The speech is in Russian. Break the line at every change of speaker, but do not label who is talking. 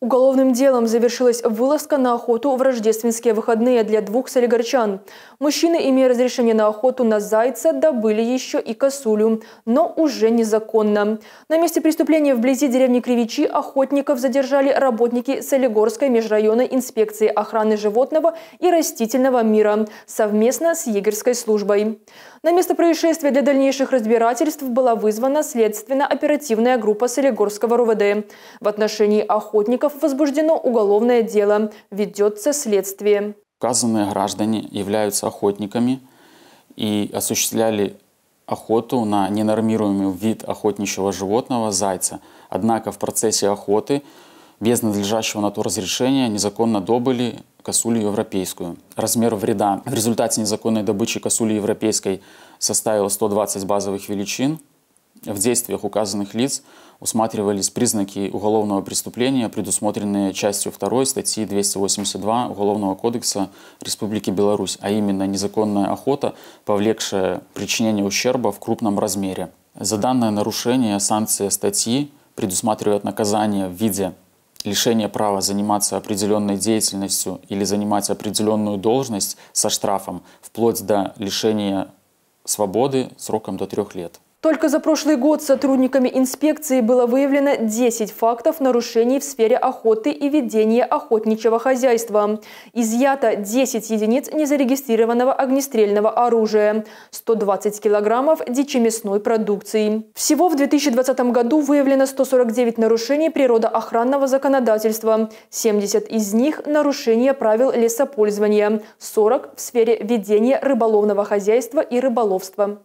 Уголовным делом завершилась вылазка на охоту в рождественские выходные для двух солигорчан. Мужчины, имея разрешение на охоту на зайца, добыли еще и косулю, но уже незаконно. На месте преступления вблизи деревни Кривичи охотников задержали работники Солигорской межрайонной инспекции охраны животного и растительного мира совместно с егерской службой. На место происшествия для дальнейших разбирательств была вызвана следственно-оперативная группа Солигорского РУВД. В отношении охотников сотрудников возбуждено уголовное дело. Ведется следствие.
Указанные граждане являются охотниками и осуществляли охоту на ненормируемый вид охотничьего животного – зайца. Однако в процессе охоты без надлежащего на то разрешения незаконно добыли косулю европейскую. Размер вреда в результате незаконной добычи косули европейской составил 120 базовых величин – в действиях указанных лиц усматривались признаки уголовного преступления, предусмотренные частью 2 статьи 282 Уголовного кодекса Республики Беларусь, а именно незаконная охота, повлекшая причинение ущерба в крупном размере. За данное нарушение санкция статьи предусматривает наказание в виде лишения права заниматься определенной деятельностью или занимать определенную должность со штрафом, вплоть до лишения свободы сроком до трех лет.
Только за прошлый год сотрудниками инспекции было выявлено 10 фактов нарушений в сфере охоты и ведения охотничьего хозяйства. Изъято 10 единиц незарегистрированного огнестрельного оружия, 120 килограммов дичемясной продукции. Всего в 2020 году выявлено 149 нарушений природоохранного законодательства, 70 из них – нарушения правил лесопользования, 40 – в сфере ведения рыболовного хозяйства и рыболовства.